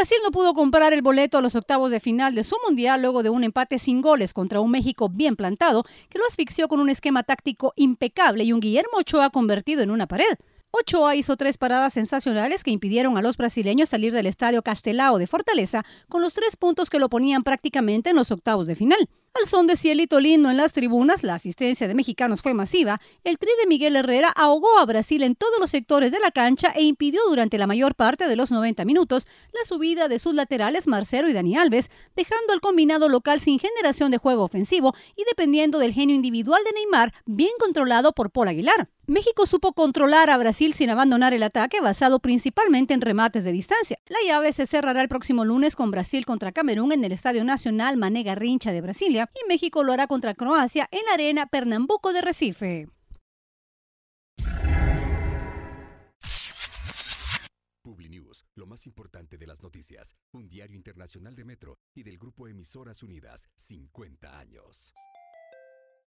Brasil no pudo comprar el boleto a los octavos de final de su mundial luego de un empate sin goles contra un México bien plantado que lo asfixió con un esquema táctico impecable y un Guillermo Ochoa convertido en una pared. Ochoa hizo tres paradas sensacionales que impidieron a los brasileños salir del estadio Castelao de Fortaleza con los tres puntos que lo ponían prácticamente en los octavos de final. Al son de cielito lindo en las tribunas, la asistencia de mexicanos fue masiva. El tri de Miguel Herrera ahogó a Brasil en todos los sectores de la cancha e impidió durante la mayor parte de los 90 minutos la subida de sus laterales Marcelo y Dani Alves, dejando al combinado local sin generación de juego ofensivo y dependiendo del genio individual de Neymar, bien controlado por Paul Aguilar. México supo controlar a Brasil sin abandonar el ataque, basado principalmente en remates de distancia. La llave se cerrará el próximo lunes con Brasil contra Camerún en el Estadio Nacional Mané Garrincha de Brasilia y México lo hará contra Croacia en la Arena Pernambuco de Recife. News, lo más importante de las noticias, un diario internacional de Metro y del grupo Emisoras Unidas, 50 años.